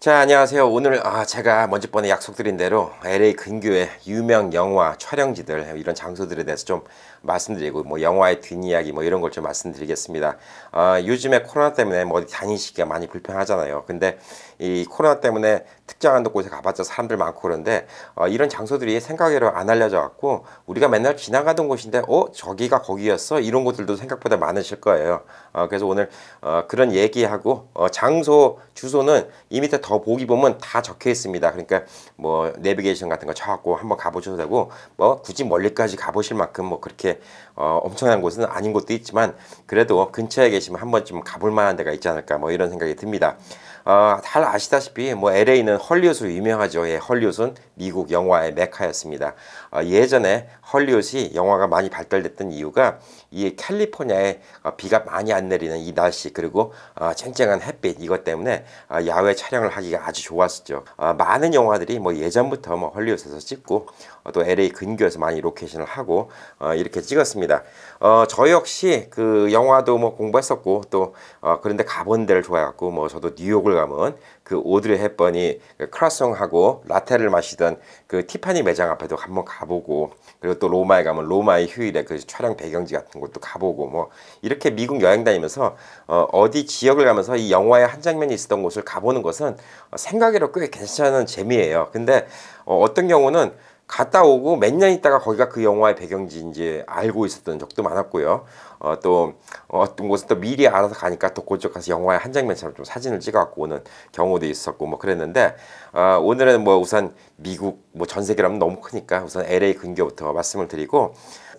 자 안녕하세요 오늘 아 제가 먼지번에 약속드린 대로 LA 근교의 유명 영화 촬영지들 이런 장소들에 대해서 좀 말씀드리고 뭐 영화의 뒷이야기 뭐 이런 걸 좀 말씀드리겠습니다 아, 요즘에 코로나 때문에 뭐 어디 다니시기가 많이 불편하잖아요 근데 이 코로나 때문에 특정한 곳에 가봤자 사람들 많고 그런데 어, 이런 장소들이 생각외로 안 알려져 갖고 우리가 맨날 지나가던 곳인데 어 저기가 거기였어 이런 곳들도 생각보다 많으실 거예요. 어, 그래서 오늘 어, 그런 얘기하고 어, 장소 주소는 이 밑에 더 보기 보면 다 적혀 있습니다. 그러니까 뭐 내비게이션 같은 거 쳐갖고 한번 가보셔도 되고 뭐 굳이 멀리까지 가보실 만큼 뭐 그렇게 어, 엄청난 곳은 아닌 곳도 있지만 그래도 근처에 계시면 한번쯤 가볼 만한 데가 있지 않을까 뭐 이런 생각이 듭니다. 아, 잘 아시다시피 뭐 LA는 헐리웃으로 유명하죠. 예, 헐리웃은 미국 영화의 메카였습니다. 아, 예전에 헐리웃이 영화가 많이 발달됐던 이유가 이 캘리포니아에 어, 비가 많이 안 내리는 이 날씨 그리고 아, 어, 쨍쨍한 햇빛 이것 때문에 아, 야외 촬영을 하기가 아주 좋았었죠. 아, 많은 영화들이 뭐 예전부터 뭐 헐리웃에서 찍고 어, 또 LA 근교에서 많이 로케이션을 하고 어, 이렇게 찍었습니다. 어, 저 역시 그 영화도 뭐 공부했었고 또 어, 그런데 가본 데를 좋아해갖고 뭐 저도 뉴욕을 들어가면 그 오드리 헵번이 그 크라송하고 라테를 마시던 그 티파니 매장 앞에도 한번 가보고 그리고 또 로마에 가면 로마의 휴일에 그 촬영 배경지 같은 곳도 가보고 뭐 이렇게 미국 여행 다니면서 어, 어디 지역을 가면서 이 영화의 한 장면이 있었던 곳을 가보는 것은 어, 생각으로 꽤 괜찮은 재미예요. 근데 어, 어떤 경우는 갔다 오고 몇 년 있다가 거기가 그 영화의 배경지인지 알고 있었던 적도 많았고요. 어, 또 어, 어떤 곳은 또 미리 알아서 가니까 또 그쪽 가서 영화의 한 장면처럼 좀 사진을 찍어 갖고 오는 경우도 있었고 뭐 그랬는데 어, 오늘은 뭐 우선 미국 뭐 전 세계라면 너무 크니까 우선 LA 근교부터 말씀을 드리고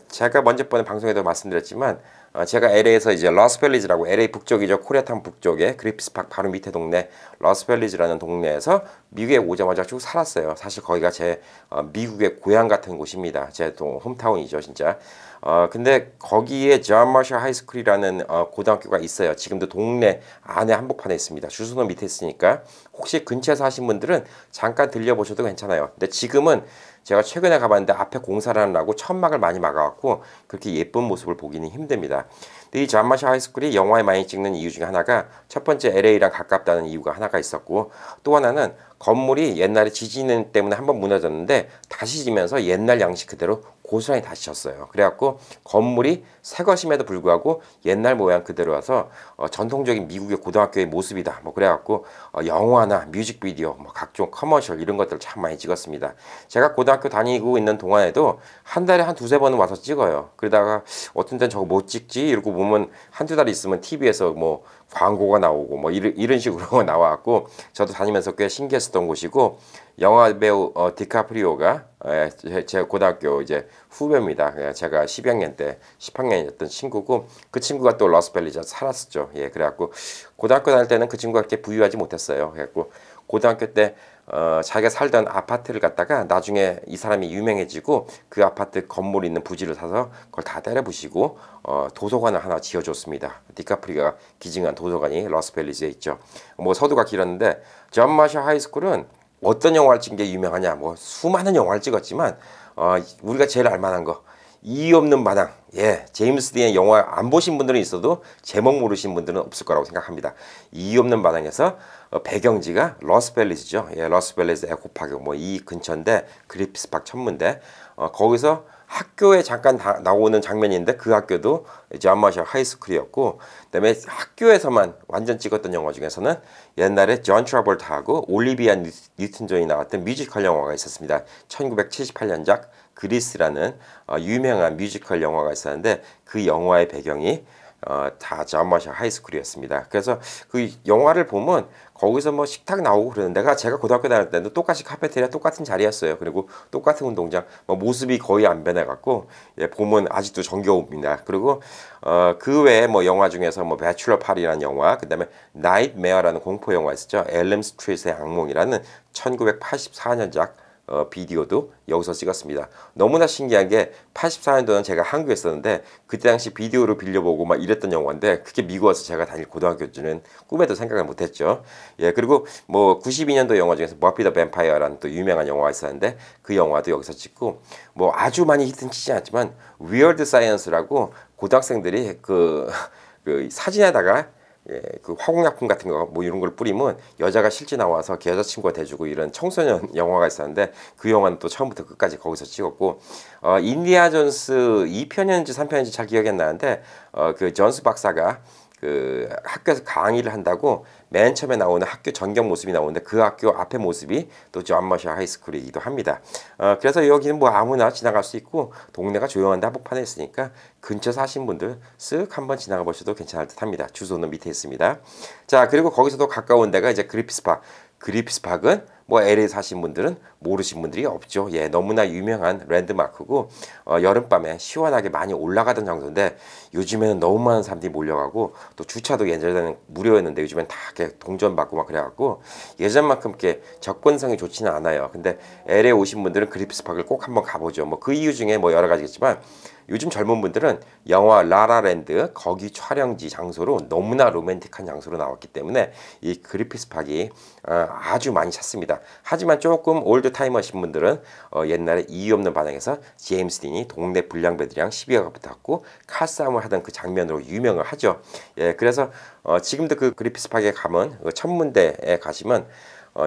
제가 먼저 번에 방송에도 말씀드렸지만 어, 제가 LA에서 이제 러스펠리즈라고 LA 북쪽이죠 코리아탄 북쪽에 그리피스박 바로 밑에 동네 러스펠리즈라는 동네에서 미국에 오자마자 쭉 살았어요 사실 거기가 제 어, 미국의 고향 같은 곳입니다 제 또 홈타운이죠 진짜 어, 근데 거기에 존 마셜 하이스쿨이라는 어, 고등학교가 있어요. 지금도 동네 안에 한복판에 있습니다. 주소는 밑에 있으니까 혹시 근처에 사신 분들은 잠깐 들려보셔도 괜찮아요. 근데 지금은 제가 최근에 가봤는데 앞에 공사를 하느라고 천막을 많이 막아갖고 그렇게 예쁜 모습을 보기는 힘듭니다. 데이존 마셜 하이스쿨이 영화에 많이 찍는 이유 중에 하나가 첫 번째 LA랑 가깝다는 이유가 하나가 있었고 또 하나는 건물이 옛날에 지진 때문에 한번 무너졌는데 다시 지면서 옛날 양식 그대로 고스란히 다시 졌어요. 그래갖고 건물이 새 것임에도 불구하고 옛날 모양 그대로 와서 어, 전통적인 미국의 고등학교의 모습이다. 뭐 그래갖고 어, 영화나 뮤직비디오, 뭐 각종 커머셜 이런 것들 참 많이 찍었습니다. 제가 고등학교 다니고 있는 동안에도 한 달에 한 두세 번은 와서 찍어요. 그러다가 어떤 때는 저거 못 찍지 이러고 보면 한 두 달 있으면 TV에서 뭐 광고가 나오고 뭐 이런, 이런 식으로 나와갖고 저도 다니면서 꽤 신기했었던 곳이고 영화 배우 어, 디카프리오가 에, 예, 제, 제 고등학교 이제 후배입니다. 예, 제가 12학년 때 10학년이었던 친구고 그 친구가 또 러스벨리자 살았었죠. 예, 그래갖고 고등학교 다닐 때는 그 친구가 그렇게 부유하지 못했어요. 그래갖고 고등학교 때 어, 자기가 살던 아파트를 갖다가 나중에 이 사람이 유명해지고 그 아파트 건물 있는 부지를 사서 그걸 다 때려부시고 어, 도서관을 하나 지어줬습니다. 디카프리가 기증한 도서관이 러스펠리즈에 있죠. 뭐 서두가 길었는데 존 마셔 하이스쿨은 어떤 영화를 찍은 게 유명하냐 뭐 수많은 영화를 찍었지만 어, 우리가 제일 알만한 거 이유 없는 마당 예 제임스 딘의 영화 안 보신 분들은 있어도 제목 모르신 분들은 없을 거라고 생각합니다 이유 없는 마당에서 어, 배경지가 러스벨리즈죠 예러스벨리스에코파크뭐이 근처인데 그리피스박 천문대 어, 거기서 학교에 잠깐 다, 나오는 장면인데 그 학교도 존마셜 하이스쿨이었고 그다음에 학교에서만 완전 찍었던 영화 중에서는 옛날에 존 트라볼타하고 올리비아 뉴튼 존이 나왔던 뮤지컬 영화가 있었습니다. 1978년작 그리스라는 어, 유명한 뮤지컬 영화가 있었는데 그 영화의 배경이 어, 다 존마셜 하이스쿨이었습니다. 그래서 그 영화를 보면 거기서 뭐 식탁 나오고 그러는 데가 제가 고등학교 다닐 때도 똑같이 카페테리아 똑같은 자리였어요. 그리고 똑같은 운동장 뭐 모습이 거의 안 변해갖고 예, 봄은 아직도 정겨웁니다. 그리고 어, 그 외에 뭐 영화 중에서 뭐 배추러 파리라는 영화 그 다음에 나이트메어라는 공포 영화 있었죠. 엘름 스트리트의 악몽이라는 1984년작 어, 비디오도 여기서 찍었습니다. 너무나 신기한 게 84년도는 제가 한국에 있었는데 그때 당시 비디오로 빌려보고 막 이랬던 영화인데 그게 미국 와서 제가 다닐 고등학교 때는 꿈에도 생각을 못했죠. 예 그리고 뭐 92년도 영화 중에서 머피 뭐 더 뱀파이어라는 또 유명한 영화가 있었는데 그 영화도 여기서 찍고 뭐 아주 많이 히트는 치지 않지만 위얼드 사이언스라고 고등학생들이 그, 그 사진에다가 예, 그 화공약품 같은 거 뭐 이런 걸 뿌리면 여자가 실제 나와서 그 여자친구가 돼주고 이런 청소년 영화가 있었는데 그 영화는 또 처음부터 끝까지 거기서 찍었고 어, 인디아 존스 2편인지 3편인지 잘 기억이 안 나는데 어, 그 존스 박사가 그 학교에서 강의를 한다고 맨 처음에 나오는 학교 전경 모습이 나오는데 그 학교 앞에 모습이 또 존마샤 하이스쿨이기도 합니다. 어, 그래서 여기는 뭐 아무나 지나갈 수 있고 동네가 조용한데 한복판에 있으니까 근처 사신 분들 쓱 한번 지나가 보셔도 괜찮을 듯 합니다. 주소는 밑에 있습니다. 자 그리고 거기서도 가까운 데가 이제 그리피스 파 그리피스 파은 뭐 LA 사신 분들은 모르신 분들이 없죠. 예, 너무나 유명한 랜드마크고 어, 여름밤에 시원하게 많이 올라가던 장소인데 요즘에는 너무 많은 사람들이 몰려가고 또 주차도 예전에는 무료였는데 요즘엔 다 이렇게 동전 받고 막 그래갖고 예전만큼 이렇게 접근성이 좋지는 않아요. 근데 LA 오신 분들은 그립스팍을 꼭 한번 가보죠. 뭐 그 이유 중에 뭐 여러 가지겠지만 요즘 젊은 분들은 영화 라라랜드 거기 촬영지 장소로 너무나 로맨틱한 장소로 나왔기 때문에 이 그리피스 박이 어, 아주 많이 찾습니다. 하지만 조금 올드 타이머신 분들은 어, 옛날에 이유 없는 반항에서 제임스 딘이 동네 불량배들이랑 시비가 붙었고 칼싸움을 하던 그 장면으로 유명을 하죠. 예, 그래서 어, 지금도 그 그리피스 박에 가면 그 천문대에 가시면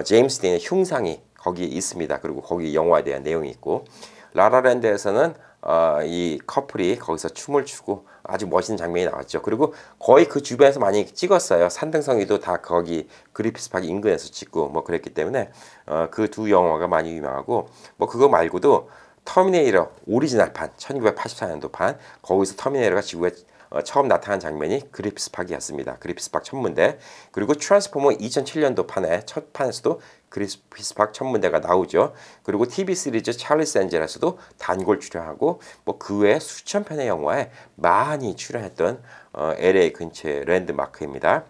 제임스 딘의 흉상이 거기에 있습니다. 그리고 거기 영화에 대한 내용이 있고 라라랜드에서는 어, 이 커플이 거기서 춤을 추고 아주 멋있는 장면이 나왔죠. 그리고 거의 그 주변에서 많이 찍었어요. 산등성이도 다 거기 그리피스 파크 인근에서 찍고 뭐 그랬기 때문에 어, 그 두 영화가 많이 유명하고 뭐 그거 말고도 터미네이터 오리지널 판 1984년도 판 거기서 터미네이터가 지구에 어, 처음 나타난 장면이 그리피스 파크였습니다. 그리피스 파크 천 문대 그리고 트랜스포머 2007년도 판에 첫 판에서도 크리스피스박 천문대가 나오죠. 그리고 TV 시리즈 찰리스 엔젤에서도 단골 출연하고 뭐 그외에 수천 편의 영화에 많이 출연했던 어, LA 근처의 랜드마크입니다.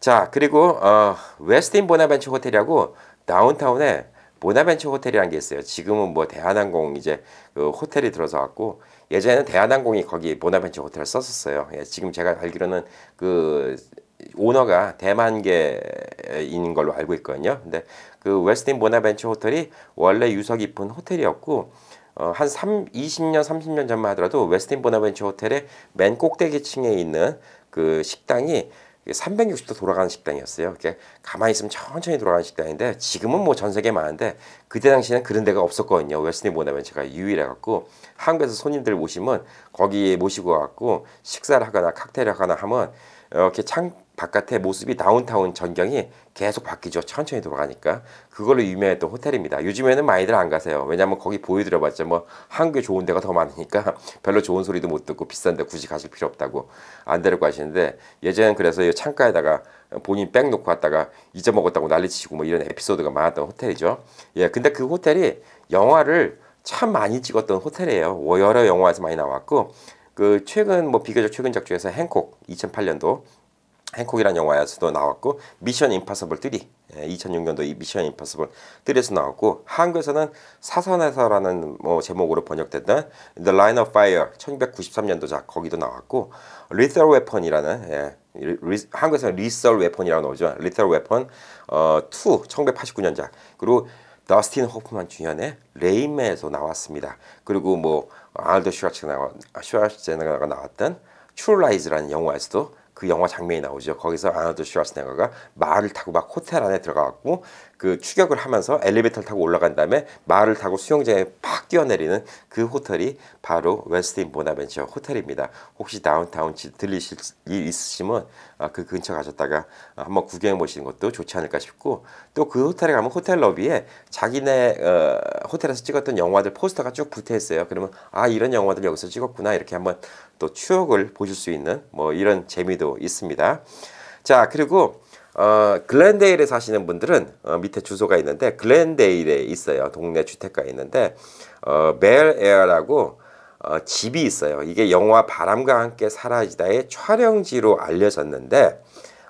자 그리고 어, 웨스틴 보나벤처 호텔이라고 다운타운에 보나벤처 호텔이라는 게 있어요. 지금은 뭐 대한항공 이제 그 호텔이 들어서 왔고 예전에는 대한항공이 거기 보나벤처 호텔을 썼었어요. 예, 지금 제가 알기로는 그 오너가 대만계인 걸로 알고 있거든요. 근데 그 웨스틴 보나벤처 호텔이 원래 유서 깊은 호텔이었고 어, 한 3, 20년, 30년 전만 하더라도 웨스틴 보나벤처 호텔의 맨 꼭대기 층에 있는 그 식당이 360도 돌아가는 식당이었어요. 이렇게 가만히 있으면 천천히 돌아가는 식당인데 지금은 뭐 전 세계 많은데 그때 당시에는 그런 데가 없었거든요. 웨스틴 보나벤처가 유일해 갖고 한국에서 손님들 모시면 거기에 모시고 갖고 식사를 하거나 칵테일을 하거나 하면 이렇게 창 바깥의 모습이 다운타운 전경이 계속 바뀌죠. 천천히 돌아가니까. 그걸로 유명했던 호텔입니다. 요즘에는 많이들 안 가세요. 왜냐면 거기 보여드려봤자 뭐 한국에 좋은 데가 더 많으니까 별로 좋은 소리도 못 듣고 비싼데 굳이 가실 필요 없다고 안 데리고 가시는데 예전엔 그래서 이 창가에다가 본인 백 놓고 왔다가 잊어먹었다고 난리치시고 뭐 이런 에피소드가 많았던 호텔이죠. 예, 근데 그 호텔이 영화를 참 많이 찍었던 호텔이에요. 뭐 여러 영화에서 많이 나왔고 그 최근 뭐 비교적 최근 작 중에서 행콕 2008년도 행콕이라는 영화에서도 나왔고 미션 임파서블 3 2006년도 예, 이 미션 임파서블 3에서 나왔고 한국에서는 사선에서라는 뭐 제목으로 번역됐던 The Line of Fire 1993년도작 거기도 나왔고 Lethal Weapon이라는 예, 한국에서는 Lethal Weapon이라고 나오죠 Lethal Weapon 어, 2 1989년작 그리고 더스틴 호프만 주연의 레인맨에서 나왔습니다 그리고 뭐 알더 슈아츠제가 나왔던 True Lies라는 영화에서도 그 영화 장면이 나오죠. 거기서 아나드 슈와스네거가 말을 타고 막 호텔 안에 들어가고그 추격을 하면서 엘리베이터를 타고 올라간 다음에 말을 타고 수영장에 팍 뛰어내리는 그 호텔이 바로 웨스틴 보나벤처 호텔입니다. 혹시 다운타운 들리실 일 있으시면 아, 그 근처 가셨다가 아, 한번 구경해 보시는 것도 좋지 않을까 싶고 또 그 호텔에 가면 호텔 러비에 자기네 어, 호텔에서 찍었던 영화들 포스터가 쭉 붙어 있어요. 그러면 아 이런 영화들 여기서 찍었구나 이렇게 한번 또 추억을 보실 수 있는 뭐 이런 재미도 있습니다. 자 그리고 어, 글랜데일에 사시는 분들은 어, 밑에 주소가 있는데 글랜데일에 있어요. 동네 주택가에 있는데 어, 벨 에어라고 어, 집이 있어요. 이게 영화 바람과 함께 사라지다의 촬영지로 알려졌는데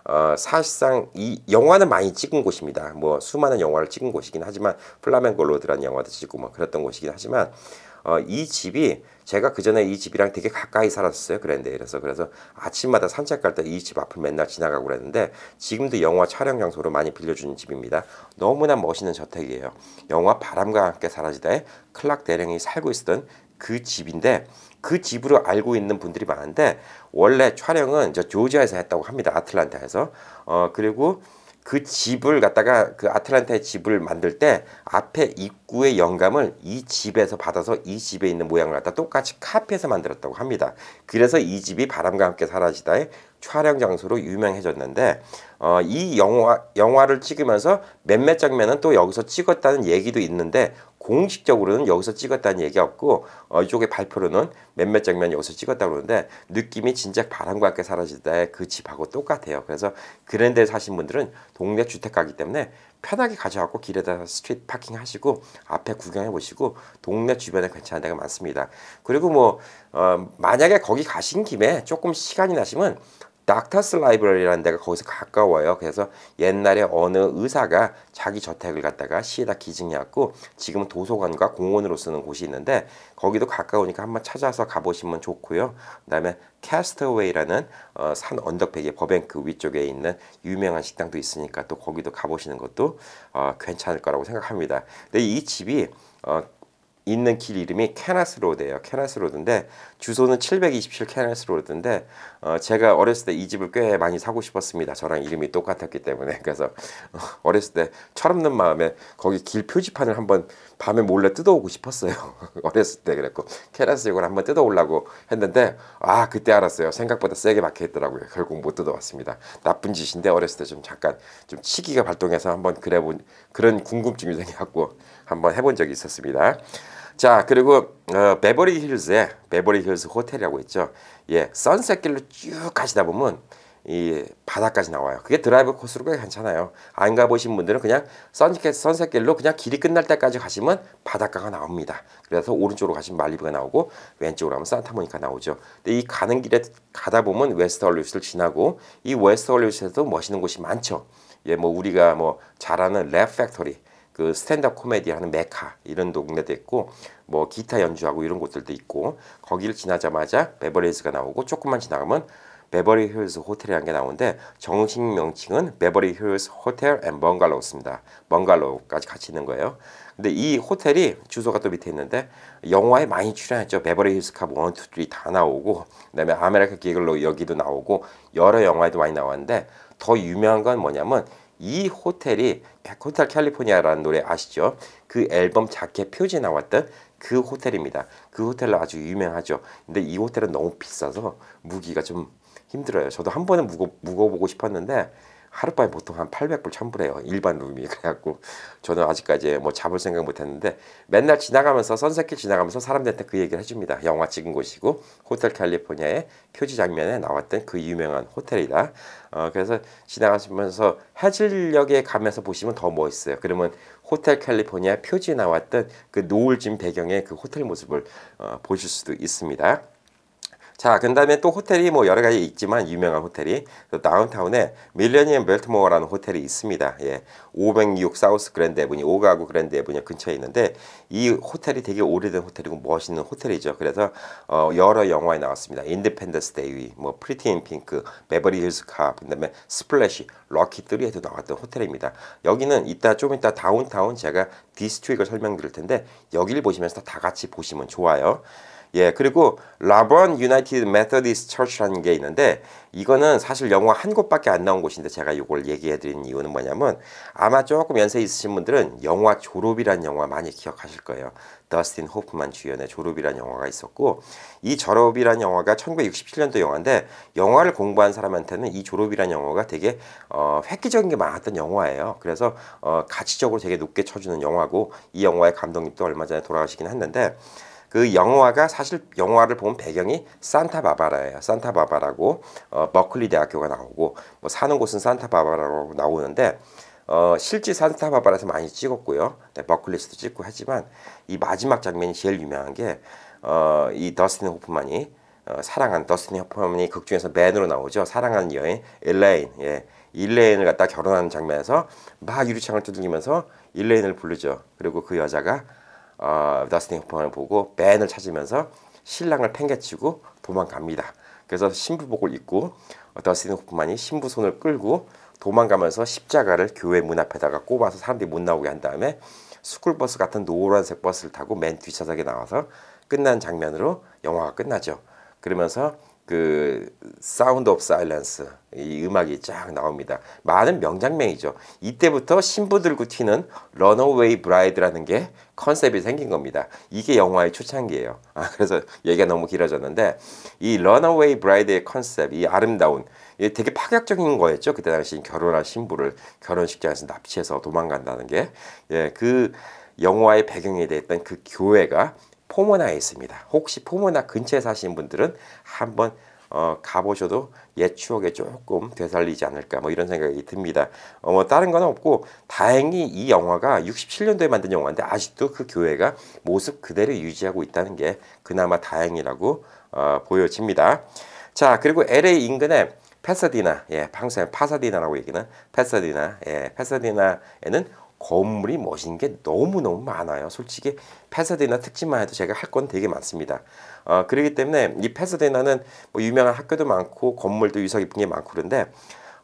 어, 사실상 이 영화는 많이 찍은 곳입니다. 뭐 수많은 영화를 찍은 곳이긴 하지만 플라멩고 로드라는 영화도 찍고 뭐 그랬던 곳이긴 하지만 어, 이 집이 제가 그 전에 이 집이랑 되게 가까이 살았어요 그랬는데래서 그래서 아침마다 산책 갈 때 이 집 앞을 맨날 지나가고 그랬는데 지금도 영화 촬영 장소로 많이 빌려주는 집입니다 너무나 멋있는 저택이에요 영화 바람과 함께 사라지다에 클락 대령이 살고 있었던 그 집인데 그 집으로 알고 있는 분들이 많은데 원래 촬영은 저 조지아에서 했다고 합니다. 아틀란타에서. 어 그리고 그 집을 갖다가 그 아틀란타의 집을 만들 때 앞에 입구의 영감을 이 집에서 받아서 이 집에 있는 모양을 갖다 똑같이 카피해서 만들었다고 합니다. 그래서 이 집이 바람과 함께 사라지다의 촬영 장소로 유명해졌는데 어, 이 영화 영화를 찍으면서 몇몇 장면은 또 여기서 찍었다는 얘기도 있는데 공식적으로는 여기서 찍었다는 얘기 없고 어, 이쪽에 발표로는 몇몇 장면 여기서 찍었다고 그러는데 느낌이 진작 바람과 함께 사라질 때 그 집하고 똑같아요. 그래서 그랜드에 사신 분들은 동네 주택가기 때문에 편하게 가져가고 길에다 스트리트 파킹 하시고 앞에 구경해 보시고 동네 주변에 괜찮은 데가 많습니다. 그리고 뭐 어, 만약에 거기 가신 김에 조금 시간이 나시면 낙타스 라이브러리라는 데가 거기서 가까워요. 그래서 옛날에 어느 의사가 자기 저택을 갖다가 시에다 기증해갖고 지금은 도서관과 공원으로 쓰는 곳이 있는데 거기도 가까우니까 한번 찾아서 가보시면 좋고요. 그다음에 캐스터웨이라는 어, 산 언덕배기 버뱅크 위쪽에 있는 유명한 식당도 있으니까 또 거기도 가보시는 것도 어, 괜찮을 거라고 생각합니다. 근데 이 집이 어, 있는 길 이름이 케나스 로드예요. 케나스 로드인데 주소는 727케나스 로드인데 어, 제가 어렸을 때 이 집을 꽤 많이 사고 싶었습니다. 저랑 이름이 똑같았기 때문에 그래서 어, 어렸을 때 철없는 마음에 거기 길 표지판을 한번 밤에 몰래 뜯어오고 싶었어요. 어렸을 때 그랬고 케나스 역을 한번 뜯어오려고 했는데 아 그때 알았어요. 생각보다 세게 막혀 있더라고요. 결국 못 뜯어왔습니다. 나쁜 짓인데 어렸을 때 좀 잠깐 좀 치기가 발동해서 한번 그래본 그런 궁금증이 생겨갖고 한번 해 본 적이 있었습니다. 자 그리고 어, 베버리 힐즈에 베버리 힐즈 호텔이라고 있죠. 예, 선셋길로 쭉 가시다 보면 이 바다까지 나와요. 그게 드라이브 코스로 괜찮아요. 안 가보신 분들은 그냥 선셋, 선셋길로 그냥 길이 끝날 때까지 가시면 바닷가가 나옵니다. 그래서 오른쪽으로 가시면 말리브가 나오고 왼쪽으로 가면 산타모니카 나오죠. 근데 이 가는 길에 가다 보면 웨스트 헐리우스를 지나고 이 웨스트 헐리우스에도 멋있는 곳이 많죠. 예, 뭐 우리가 뭐잘 아는 랩 팩토리 그 스탠드업 코미디 하는 메카 이런 동네도 있고 뭐 기타 연주하고 이런 곳들도 있고 거기를 지나자마자 베버리힐스가 나오고 조금만 지나가면 베버리 힐스 호텔이라는 게 나오는데 정식 명칭은 베버리 힐스 호텔 앤벙갈로우입니다 번갈로우까지 같이 있는 거예요. 근데 이 호텔이 주소가 또 밑에 있는데 영화에 많이 출연했죠. 베버리 힐스 캅 1, 2, 3다 나오고 그다음에 아메리카 기글로 여기도 나오고 여러 영화에도 많이 나왔는데 더 유명한 건 뭐냐면 이 호텔이 호텔 캘리포니아라는 노래 아시죠? 그 앨범 자켓 표지 나왔던 그 호텔입니다. 그 호텔로 아주 유명하죠. 근데 이 호텔은 너무 비싸서 무기가 좀 힘들어요. 저도 한 번은 묵어, 묵어보고 싶었는데 하룻밤에 보통 한 800불, 1000불해요. 일반 룸이 그래갖고 저는 아직까지 뭐 잡을 생각 못했는데 맨날 지나가면서 선셋길 지나가면서 사람들한테 그 얘기를 해줍니다. 영화 찍은 곳이고 호텔 캘리포니아의 표지 장면에 나왔던 그 유명한 호텔이다. 어, 그래서 지나가시면서 해질녘에 가면서 보시면 더 멋있어요. 그러면 호텔 캘리포니아 표지에 나왔던 그노을짐 배경의 그 호텔 모습을 어, 보실 수도 있습니다. 자, 그 다음에 또 호텔이 뭐 여러 가지 있지만 유명한 호텔이 또 다운타운에 밀레니엄 벨트모어라는 호텔이 있습니다. 예, 506 사우스 그랜드 에브니오가구 그랜드 에브니 근처에 있는데 이 호텔이 되게 오래된 호텔이고 멋있는 호텔이죠. 그래서 어, 여러 영화에 나왔습니다. 인디펜더스 데이, 뭐 프리티 인 핑크, 베버리 힐스 카, 그다음에 스플래시, 럭키 3에도 나왔던 호텔입니다. 여기는 이따 좀 이따 다운타운 제가 디스트릭을 설명드릴 텐데 여기를 보시면서 다 같이 보시면 좋아요. 예, 그리고 라번 유나이티드 메서디스 처치라는 게 있는데 이거는 사실 영어 한 곳밖에 안 나온 곳인데 제가 이걸 얘기해 드린 이유는 뭐냐면 아마 조금 연세 있으신 분들은 영화 졸업이란 영화 많이 기억하실 거예요. 더스틴 호프만 주연의 졸업이란 영화가 있었고 이 졸업이란 영화가 1967년도 영화인데 영화를 공부한 사람한테는 이 졸업이란 영화가 되게 어, 획기적인 게 많았던 영화예요. 그래서 어, 가치적으로 되게 높게 쳐주는 영화고 이 영화의 감독님도 얼마 전에 돌아가시긴 했는데 그 영화가 사실 영화를 보면 배경이 산타바바라예요. 산타바바라고 어, 머클리 대학교가 나오고 뭐 사는 곳은 산타바바라고 나오는데 어, 실제 산타바바라에서 많이 찍었고요. 네, 머클리에서도 찍고 하지만 이 마지막 장면이 제일 유명한 게 어, 더스틴 호프만이 어, 사랑한 더스틴 호프만이 극 중에서 맨으로 나오죠. 사랑하는 여인 엘레인, 예, 일레인을 갖다 결혼하는 장면에서 막 유리창을 두들기면서 일레인을 부르죠. 그리고 그 여자가 어, 다스틴 호프만을 보고 벤을 찾으면서 신랑을 팽개치고 도망갑니다. 그래서 신부복을 입고 더스틴 호프만이 신부 손을 끌고 도망가면서 십자가를 교회 문 앞에다가 꼽아서 사람들이 못 나오게 한 다음에 스쿨버스 같은 노란색 버스를 타고 맨 뒷좌석에 나와서 끝난 장면으로 영화가 끝나죠. 그러면서 그 사운드 오브 사일런스 이 음악이 쫙 나옵니다. 많은 명장면이죠. 이때부터 신부 들고 튀는 런어웨이 브라이드라는 게 컨셉이 생긴 겁니다. 이게 영화의 초창기예요. 아, 그래서 얘기가 너무 길어졌는데 이 런어웨이 브라이드의 컨셉, 이 아름다운 되게 파격적인 거였죠. 그때 당시 결혼한 신부를 결혼식장에서 납치해서 도망간다는 게. 예, 그 영화의 배경이 됐던 그 교회가 포모나에 있습니다. 혹시 포모나 근처에 사시는 분들은 한번 어, 가보셔도 옛 추억에 조금 되살리지 않을까 뭐 이런 생각이 듭니다. 어, 뭐 다른 건 없고 다행히 이 영화가 67년도에 만든 영화인데 아직도 그 교회가 모습 그대로 유지하고 있다는 게 그나마 다행이라고 어, 보여집니다. 자 그리고 LA 인근에 패서디나, 예, 항상 파사디나라고 얘기는 패서디나, 예, 패서디나에는 건물이 멋있는 게 너무너무 많아요. 솔직히 패사데나 특집만 해도 제가 할 건 되게 많습니다. 어, 그러기 때문에 이 패사데나는 뭐 유명한 학교도 많고 건물도 유서 깊은 게 많고 그런데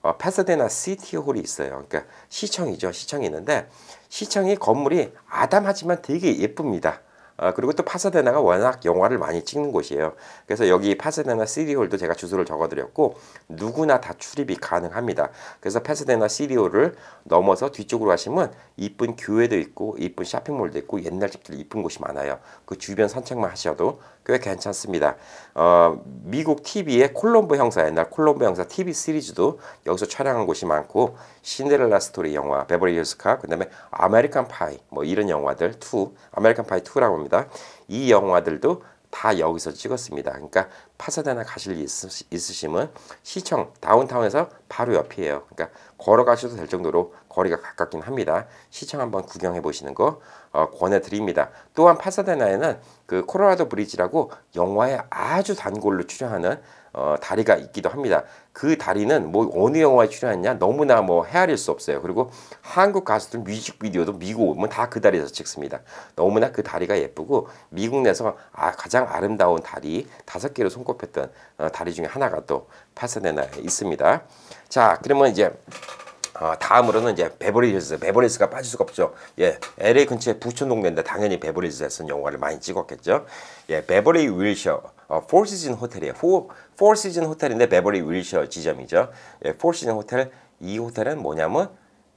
어, 패사데나 시티홀이 있어요. 그러니까 시청이죠. 시청이 있는데 시청이 건물이 아담하지만 되게 예쁩니다. 아, 그리고 또 파사데나가 워낙 영화를 많이 찍는 곳이에요. 그래서 여기 파사데나 시리홀도 제가 주소를 적어드렸고 누구나 다 출입이 가능합니다. 그래서 파사데나 시리홀을 넘어서 뒤쪽으로 가시면 이쁜 교회도 있고 이쁜 쇼핑몰도 있고 옛날 집들 이쁜 곳이 많아요. 그 주변 산책만 하셔도 꽤 괜찮습니다. 어, 미국 TV의 콜럼보 형사 옛날 콜럼보 형사 TV 시리즈도 여기서 촬영한 곳이 많고 신데렐라 스토리 영화, 베버리 h i 카, 그다음에 아메리칸 파이 뭐 이런 영화들 2, 아메리칸 파이 2라고 합니다. 이 영화들도 다 여기서 찍었습니다. 그러니까 파사데나 가실 일 있으시면 시청 다운타운에서 바로 옆이에요. 그러니까 걸어가셔도 될 정도로 거리가 가깝긴 합니다. 시청 한번 구경해 보시는 거 어, 권해드립니다. 또한 파사데나에는 그코로라도 브리지라고 영화에 아주 단골로 출연하는 어, 다리가 있기도 합니다. 그 다리는 뭐 어느 영화에 출연했냐 너무나 뭐 헤아릴 수 없어요. 그리고 한국 가수들 뮤직비디오도 미국 오면 다 그 다리에서 찍습니다. 너무나 그 다리가 예쁘고 미국 내에서 아, 가장 아름다운 다리 다섯 개로 손꼽혔던 어, 다리 중에 하나가 또 파사데나에 있습니다. 자 그러면 이제 어, 다음으로는 이제 베버리 즈스 베버리 즈가 빠질 수가 없죠. 예, LA 근처에 부천 동네인데 당연히 베버리 힐에서는 영화를 많이 찍었겠죠. 예, 베버리 윌셔. 어, 포시즌 호텔이에요. 포, 포시즌 호텔인데 베버리 윌셔 지점이죠. 예, 포시즌 호텔 이 호텔은 뭐냐면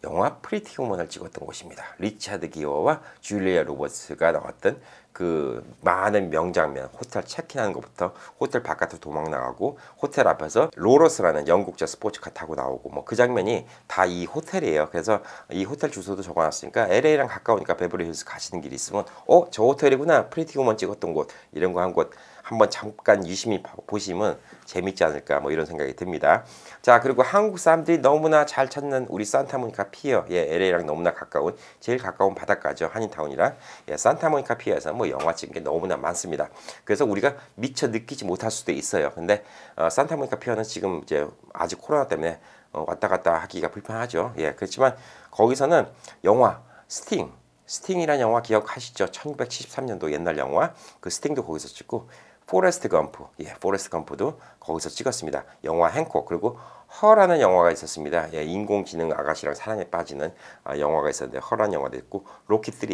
영화 프리티 우먼을 찍었던 곳입니다. 리차드 기어와 줄리아 로버츠가 나왔던 그 많은 명장면 호텔 체크인하는 것부터 호텔 바깥으로 도망 나가고 호텔 앞에서 로러스라는 영국제 스포츠카 타고 나오고 뭐 그 장면이 다 이 호텔이에요. 그래서 이 호텔 주소도 적어놨으니까 LA랑 가까우니까 베버리힐스 가시는 길이 있으면 어 저 호텔이구나 프리티 우먼 찍었던 곳 이런 거한곳 한번 잠깐 유심히 보시면 재밌지 않을까 뭐 이런 생각이 듭니다. 자 그리고 한국 사람들이 너무나 잘 찾는 우리 산타모니카 피어 예 LA랑 너무나 가까운 제일 가까운 바닷가죠 한인타운이랑 예 산타모니카 피어에서 뭐 영화 찍은 게 너무나 많습니다. 그래서 우리가 미처 느끼지 못할 수도 있어요. 근데 어, 산타모니카 피어는 지금 이제 아직 코로나 때문에 어, 왔다 갔다 하기가 불편하죠. 예 그렇지만 거기서는 영화 스팅 스팅이라는 영화 기억하시죠? 1973년도 옛날 영화 그 스팅도 거기서 찍고 포레스트 검프, 예, 포레스트 검프도 거기서 찍었습니다. 영화 행콕 그리고 허라는 영화가 있었습니다. 예, 인공지능 아가씨랑 사랑에 빠지는 아, 영화가 있었는데 허라는 영화도 있고 로키 3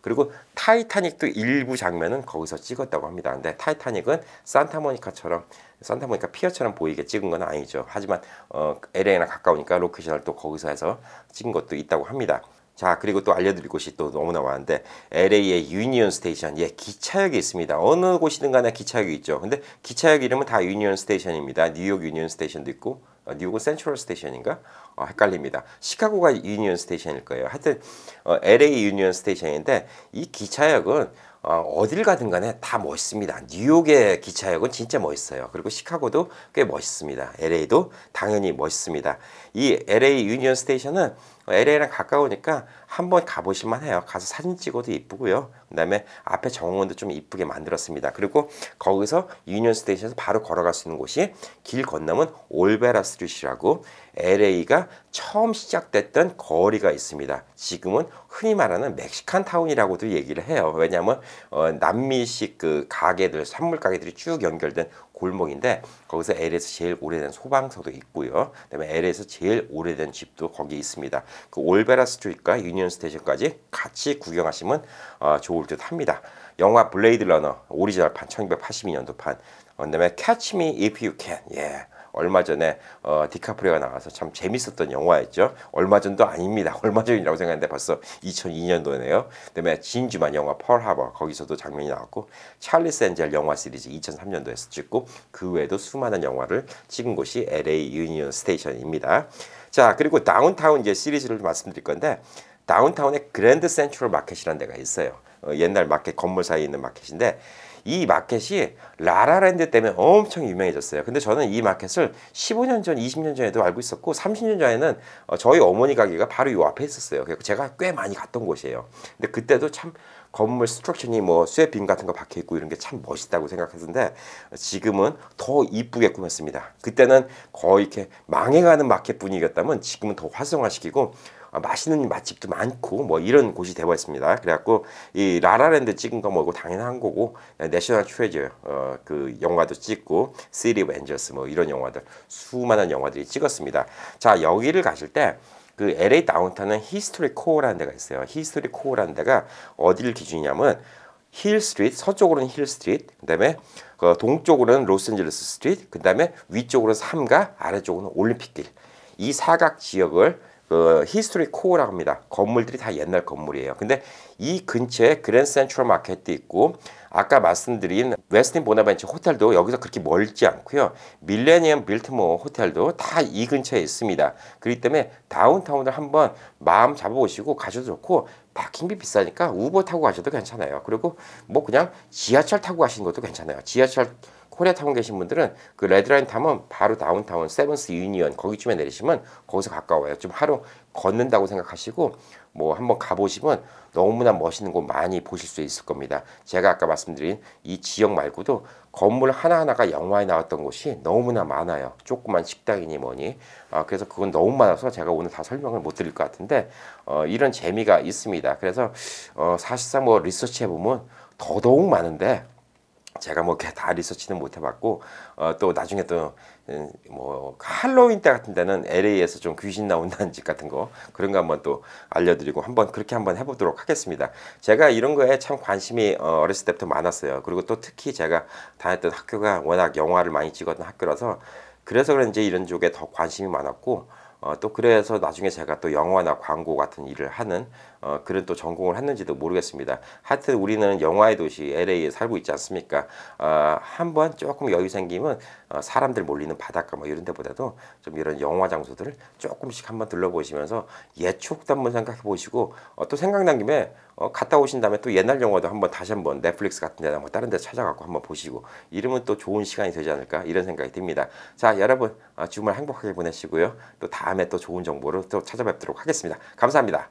그리고 타이타닉도 일부 장면은 거기서 찍었다고 합니다. 근데 타이타닉은 산타모니카처럼 산타모니카 피어처럼 보이게 찍은 건 아니죠. 하지만 어, LA나 가까우니까 로케이션을 또 거기서 해서 찍은 것도 있다고 합니다. 자 그리고 또 알려드릴 곳이 또 너무나 많은데 LA의 유니온 스테이션 예 기차역이 있습니다 어느 곳이든 간에 기차역이 있죠 근데 기차역 이름은 다 유니온 스테이션입니다 뉴욕 유니온 스테이션도 있고 어, 뉴욕은 센트럴 스테이션인가? 어, 헷갈립니다. 시카고가 유니언 스테이션일 거예요. 하여튼 어, LA 유니언 스테이션인데 이 기차역은 어, 딜 가든 간에 다 멋있습니다. 뉴욕의 기차역은 진짜 멋있어요. 그리고 시카고도 꽤 멋있습니다. LA도 당연히 멋있습니다. 이 LA 유니언 스테이션은 LA랑 어, 가까우니까 한번 가보시면 해요. 가서 사진 찍어도 이쁘고요. 그 다음에 앞에 정원도 좀 이쁘게 만들었습니다. 그리고 거기서 유니언 스테이션에서 바로 걸어갈 수 있는 곳이 길 건너면 올베라 스트리트라고 LA가 처음 시작됐던 거리가 있습니다. 지금은 흔히 말하는 멕시칸 타운이라고도 얘기를 해요. 왜냐하면 어, 남미식 그 가게들, 산물 가게들이 쭉 연결된 골목인데 거기서 L에서 제일 오래된 소방서도 있고요. 그다음에 L에서 제일 오래된 집도 거기 있습니다. 그 올베라 스트리트과 유니언 스테이션까지 같이 구경하시면 어, 좋을 듯 합니다. 영화 블레이드 러너 오리지널판 1982년도 판 어, 그다음에 Catch Me If You Can 예. 얼마 전에 어, 디카프리오가 나와서 참 재밌었던 영화였죠. 얼마 전도 아닙니다. 얼마 전이라고 생각했는데 벌써 2002년도네요. 그다음에 진주만 영화 펄 하버 거기서도 장면이 나왔고 찰리 센젤 영화 시리즈 2003년도에서 찍고 그 외에도 수많은 영화를 찍은 곳이 LA 유니온 스테이션입니다. 자 그리고 다운타운 이제 시리즈를 말씀드릴 건데 다운타운에 그랜드 센트럴 마켓이라는 데가 있어요. 어, 옛날 마켓 건물 사이에 있는 마켓인데 이 마켓이 라라랜드 때문에 엄청 유명해졌어요. 근데 저는 이 마켓을 15년 전, 20년 전에도 알고 있었고 30년 전에는 어, 저희 어머니 가게가 바로 이 앞에 있었어요. 그래서 제가 꽤 많이 갔던 곳이에요. 근데 그때도 참 건물 스트럭처니 뭐 쇠빔 같은 거 박혀 있고 이런 게 참 멋있다고 생각했는데 지금은 더 이쁘게 꾸몄습니다. 그때는 거의 이렇게 망해가는 마켓 분위기였다면 지금은 더 활성화시키고 아, 맛있는 맛집도 많고 뭐 이런 곳이 되어있습니다 그래갖고 이 라라랜드 찍은 거 뭐고 당연한 거고 내셔널 네, 트레저 어, 그 영화도 찍고 시리 벤저스 뭐 이런 영화들 수많은 영화들이 찍었습니다. 자 여기를 가실 때 그 LA 다운타는 히스토리 코어라는 데가 있어요. 히스토리 코어라는 데가 어디를 기준이냐면 힐 스트리트 서쪽으로는 힐 스트리트 그다음에 그 동쪽으로는 로스앤젤레스 스트리트 그다음에 위쪽으로는 삼가 아래쪽으로는 올림픽길 이 사각 지역을 그 히스토리 코어라고 합니다. 건물들이 다 옛날 건물이에요. 근데 이 근처에 그랜 센트럴 마켓도 있고 아까 말씀드린 웨스틴 보나벤치 호텔도 여기서 그렇게 멀지 않고요. 밀레니엄 빌트모 호텔도 다 이 근처에 있습니다. 그렇기 때문에 다운타운을 한번 마음 잡아보시고 가셔도 좋고 바킹비 비싸니까 우버 타고 가셔도 괜찮아요. 그리고 뭐 그냥 지하철 타고 가시는 것도 괜찮아요. 지하철 코리아 타운 계신 분들은 그 레드라인 타면 바로 다운타운 세븐스 유니언 거기쯤에 내리시면 거기서 가까워요. 좀 하루 걷는다고 생각하시고 뭐 한번 가보시면 너무나 멋있는 곳 많이 보실 수 있을 겁니다. 제가 아까 말씀드린 이 지역 말고도 건물 하나하나가 영화에 나왔던 곳이 너무나 많아요. 조그만 식당이니 뭐니. 아, 그래서 그건 너무 많아서 제가 오늘 다 설명을 못 드릴 것 같은데 어, 이런 재미가 있습니다. 그래서 어, 사실상 뭐 리서치 해보면 더더욱 많은데 제가 뭐다 리서치는 못 해봤고 어, 또 나중에 또뭐 음, 할로윈 때 같은 데는 LA에서 좀 귀신 나온다는 집 같은 거 그런 거 한번 또 알려드리고 한번 그렇게 한번 해보도록 하겠습니다. 제가 이런 거에 참 관심이 어, 어렸을 때부터 많았어요. 그리고 또 특히 제가 다녔던 학교가 워낙 영화를 많이 찍었던 학교라서 그래서 그런지 이런 쪽에 더 관심이 많았고 어, 또 그래서 나중에 제가 또 영화나 광고 같은 일을 하는 어, 그런 또 전공을 했는지도 모르겠습니다. 하여튼 우리는 영화의 도시 LA에 살고 있지 않습니까? 어, 한번 조금 여유 생기면 어, 사람들 몰리는 바닷가 뭐 이런 데보다도 좀 이런 영화 장소들을 조금씩 한번 들러보시면서 옛 추억도 한번 생각해 보시고 어, 또 생각난 김에 어, 갔다 오신 다음에 또 옛날 영화도 한번 다시 한번 넷플릭스 같은 데나 뭐 다른 데 찾아가고 한번 보시고 이러면 또 좋은 시간이 되지 않을까 이런 생각이 듭니다. 자 여러분 어, 주말 행복하게 보내시고요. 또 다음에 또 좋은 정보로또 찾아뵙도록 하겠습니다. 감사합니다.